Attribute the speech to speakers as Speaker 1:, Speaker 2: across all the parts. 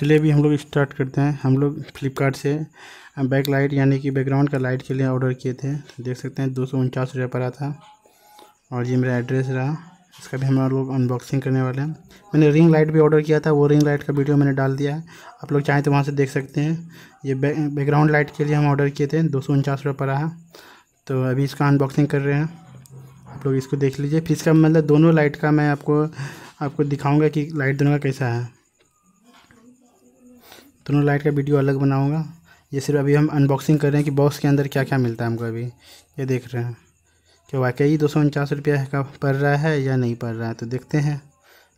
Speaker 1: चलिए अभी हम लोग स्टार्ट करते हैं हम लोग फ्लिपकार्ट से बैक लाइट यानी कि बैकग्राउंड का लाइट के लिए ऑर्डर किए थे देख सकते हैं दो सौ उनचास रुपये पड़ा था और ये मेरा एड्रेस रहा इसका भी हम लोग अनबॉक्सिंग करने वाले हैं मैंने रिंग लाइट भी ऑर्डर किया था वो रिंग लाइट का वीडियो मैंने डाल दिया है आप लोग चाहें तो वहाँ से देख सकते हैं ये बैकग्राउंड लाइट के लिए हम ऑर्डर किए थे दो सौ उनचास रुपये पर है तो अभी इसका अनबॉक्सिंग कर रहे हैं आप लोग इसको देख लीजिए फिर इसका मतलब दोनों लाइट का मैं आपको आपको दिखाऊँगा कि लाइट दोनों का कैसा है दोनों लाइट का वीडियो अलग बनाऊंगा ये सिर्फ अभी हम अनबॉक्सिंग कर रहे हैं कि बॉक्स के अंदर क्या क्या मिलता है हमको अभी ये देख रहे हैं कि वाकई दो सौ उनचास रुपया का पड़ रहा है या नहीं पड़ रहा है तो देखते हैं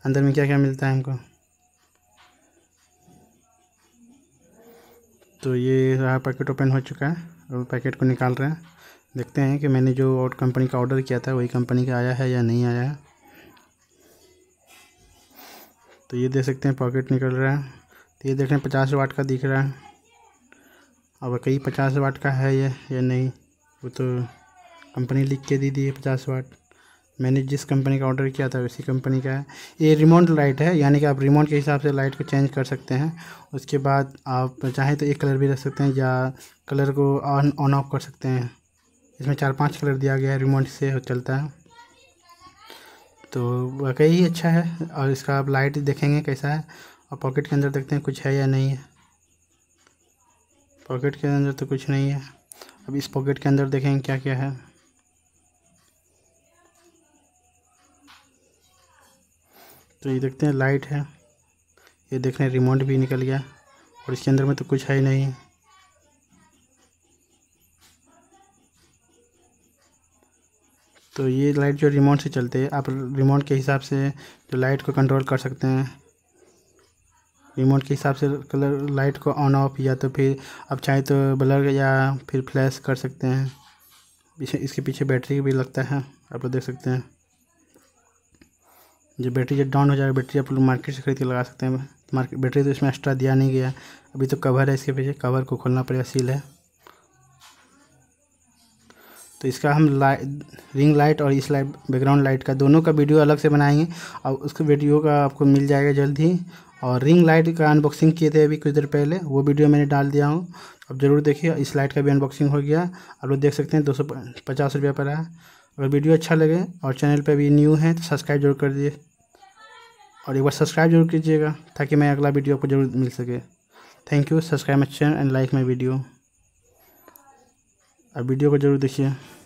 Speaker 1: अंदर में क्या क्या मिलता है हमको तो ये रहा पैकेट ओपन हो चुका है अब पैकेट को निकाल रहे हैं देखते हैं कि मैंने जो और कंपनी का ऑर्डर किया था वही कंपनी का आया है या नहीं आया है तो ये देख सकते हैं पॉकेट निकल रहा है तो ये देखें पचास वाट का दिख रहा है अब कई पचास वाट का है ये या नहीं वो तो कंपनी लिख के दी दी है पचास वाट मैंने जिस कंपनी का ऑर्डर किया था उसी कंपनी का है ये रिमोट लाइट है यानी कि आप रिमोट के हिसाब से लाइट को चेंज कर सकते हैं उसके बाद आप चाहें तो एक कलर भी रख सकते हैं या कलर को ऑन ऑन ऑफ कर सकते हैं इसमें चार पांच कलर दिया गया है रिमोट से चलता है तो वाकई ही अच्छा है और इसका आप लाइट देखेंगे कैसा है और पॉकेट के अंदर देखते हैं कुछ है या नहीं है पॉकेट के अंदर तो कुछ नहीं है अब इस पॉकेट के अंदर देखें क्या क्या है तो ये देखते हैं लाइट है ये देख रहे हैं रिमोट भी निकल गया और इसके अंदर में तो कुछ है ही नहीं तो ये लाइट जो रिमोट से चलते हैं आप रिमोट के हिसाब से जो लाइट को कंट्रोल कर सकते हैं रिमोट के हिसाब से कलर लाइट को ऑन ऑफ या तो फिर आप चाहे तो ब्लर या फिर फ्लैश कर सकते हैं इसके पीछे बैटरी भी लगता है आप लोग देख सकते हैं जो बैटरी जब डाउन हो जाएगा बैटरी आप लोग मार्केट से खरीद के लगा सकते हैं मार्केट बैटरी तो इसमें एक्स्ट्रा दिया नहीं गया अभी तो कवर है इसके पीछे कवर को खोलना पड़ेगा सील है तो इसका हम लाइट रिंग लाइट और इस लाइट बैकग्राउंड लाइट का दोनों का वीडियो अलग से बनाएंगे और उसके वीडियो का आपको मिल जाएगा जल्द ही और रिंग लाइट का अनबॉक्सिंग किए थे अभी कुछ देर पहले वो वीडियो मैंने डाल दिया हूँ अब ज़रूर देखिए इस लाइट का भी अनबॉक्सिंग हो गया आप लोग देख सकते हैं दो सौ पचास रुपया पर है अगर वीडियो अच्छा लगे और चैनल पर भी न्यू है तो सब्सक्राइब जरूर कर दिए और एक बार सब्सक्राइब जरूर कीजिएगा ताकि मैं अगला वीडियो आपको जरूर मिल सके thank you subscribe my channel and like my video और वीडियो को जरूर देखिए